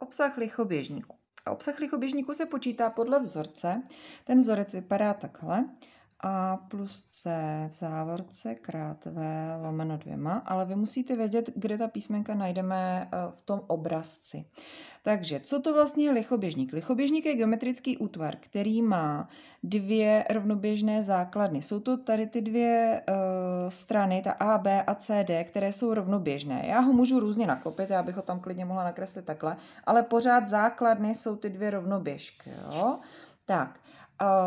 Obsah lichoběžníku. obsah lichoběžníku se počítá podle vzorce. Ten vzorec vypadá takhle a plus c v závorce krát v lomeno dvěma, ale vy musíte vědět, kde ta písmenka najdeme eh, v tom obrazci. Takže co to vlastně je lichoběžník? Lichoběžník je geometrický útvar, který má dvě rovnoběžné základny. Jsou to tady ty dvě uh, strany, ta A, B a C, D, které jsou rovnoběžné. Já ho můžu různě naklopit, já bych ho tam klidně mohla nakreslit takhle, ale pořád základny jsou ty dvě rovnoběžky. Jo? Tak,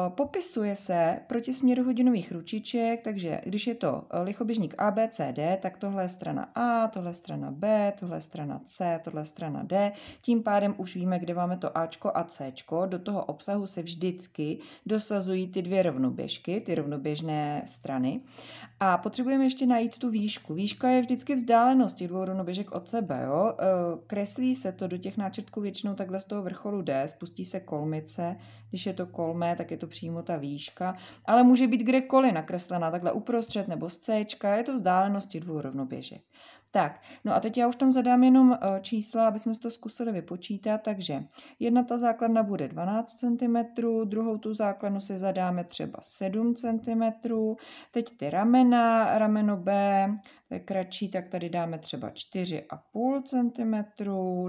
Eh, popisuje se proti směru hodinových ručiček, takže když je to eh, lichoběžník A, B, C, D, tak tohle je strana A, tohle je strana B, tohle je strana C, tohle je strana D. Tím pádem už víme, kde máme to Ačko a Cčko. Do toho obsahu se vždycky dosazují ty dvě rovnoběžky, ty rovnoběžné strany. A potřebujeme ještě najít tu výšku. Výška je vždycky vzdálenost těch dvou rovnoběžek od sebe. Jo? Eh, kreslí se to do těch náčrtků většinou takhle z toho vrcholu D, spustí se kolmice. Když je to kolmé, tak je to přímo ta výška, ale může být kdekoliv nakreslená, takhle uprostřed nebo z C, je to vzdálenosti dvou rovnoběžek. Tak, no a teď já už tam zadám jenom eh, čísla, aby jsme si to zkusili vypočítat, takže jedna ta základna bude 12 cm, druhou tu základnu si zadáme třeba 7 cm, teď ty ramena, rameno B, to je kratší, tak tady dáme třeba 4,5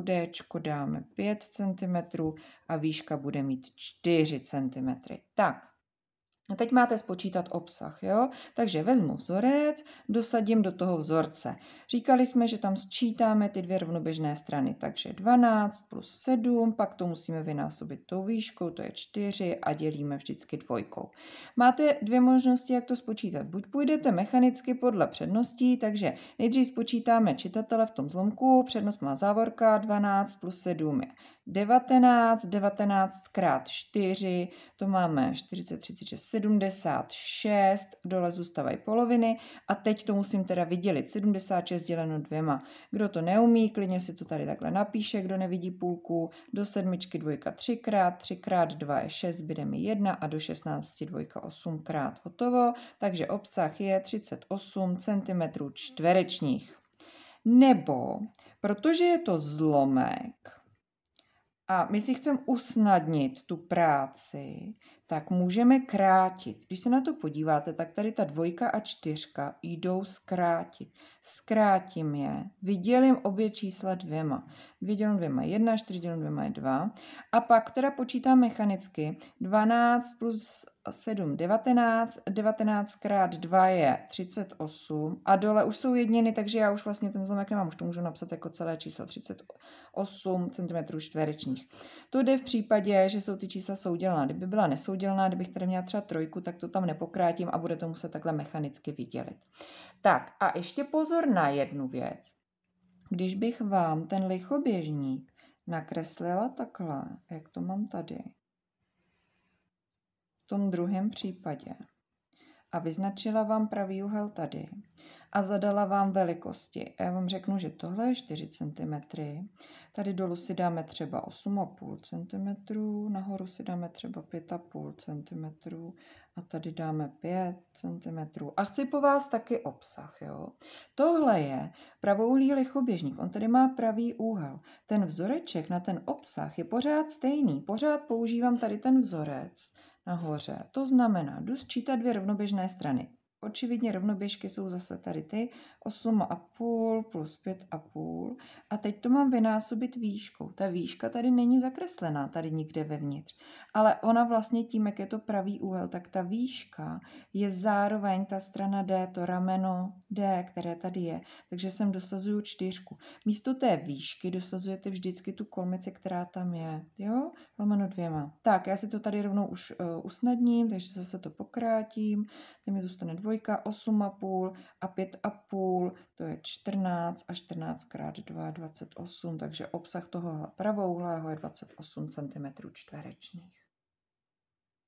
cm, D dáme 5 cm a výška bude mít 4 cm. Tak, Teď máte spočítat obsah, jo? Takže vezmu vzorec, dosadím do toho vzorce. Říkali jsme, že tam sčítáme ty dvě rovnoběžné strany, takže 12 plus 7, pak to musíme vynásobit tou výškou, to je 4 a dělíme vždycky dvojkou. Máte dvě možnosti, jak to spočítat. Buď půjdete mechanicky podle předností, takže nejdřív spočítáme čitatele v tom zlomku, přednost má závorka, 12 plus 7 je 19, 19 krát 4, to máme 40, 36, 76, dole zůstávají poloviny a teď to musím teda vydělit, 76 děleno dvěma. Kdo to neumí, klidně si to tady takhle napíše, kdo nevidí půlku, do sedmičky dvojka třikrát, třikrát dva je 6, zbyde mi jedna a do 16 dvojka osmkrát. Hotovo, takže obsah je 38 cm čtverečních. Nebo, protože je to zlomek, a my si chceme usnadnit tu práci, tak můžeme krátit. Když se na to podíváte, tak tady ta dvojka a čtyřka jdou zkrátit. Zkrátím je, vydělím obě čísla dvěma. Vydělím dvěma jedna, čtyři dělím dvěma je dva. A pak teda počítám mechanicky. 12 plus 7, 19, 19 krát 2 je 38 a dole už jsou jedniny, takže já už vlastně ten zlomek nemám, už to můžu napsat jako celé číslo 38 cm čtverečních číslech. To jde v případě, že jsou ty čísla soudělná. Kdyby byla nesoudělná, kdybych tady měla třeba trojku, tak to tam nepokrátím a bude to muset takhle mechanicky vydělit. Tak a ještě pozor na jednu věc. Když bych vám ten lichoběžník nakreslila takhle, jak to mám tady, v tom druhém případě, a vyznačila vám pravý úhel tady a zadala vám velikosti. A já vám řeknu, že tohle je 4 cm. Tady dolů si dáme třeba 8,5 cm, nahoru si dáme třeba 5,5 cm a tady dáme 5 cm. A chci po vás taky obsah. Jo? Tohle je pravouhlý lichoběžník, on tady má pravý úhel. Ten vzoreček na ten obsah je pořád stejný, pořád používám tady ten vzorec, nahoře. To znamená, jdu sčítat dvě rovnoběžné strany. Očividně rovnoběžky jsou zase tady ty, 8,5 plus 5,5. A teď to mám vynásobit výškou. Ta výška tady není zakreslená, tady nikde vevnitř. Ale ona vlastně tím, jak je to pravý úhel, tak ta výška je zároveň ta strana D, to rameno D, které tady je. Takže sem dosazuju čtyřku. Místo té výšky dosazujete vždycky tu kolmici, která tam je. Jo? Lomeno dvěma. Tak, já si to tady rovnou už uh, usnadním, takže zase to pokrátím. Tam mi zůstane dvoj dvojka 8,5 a 5,5, to je 14 a 14 krát 2 28, takže obsah toho pravouhlého je 28 cm čtverečných.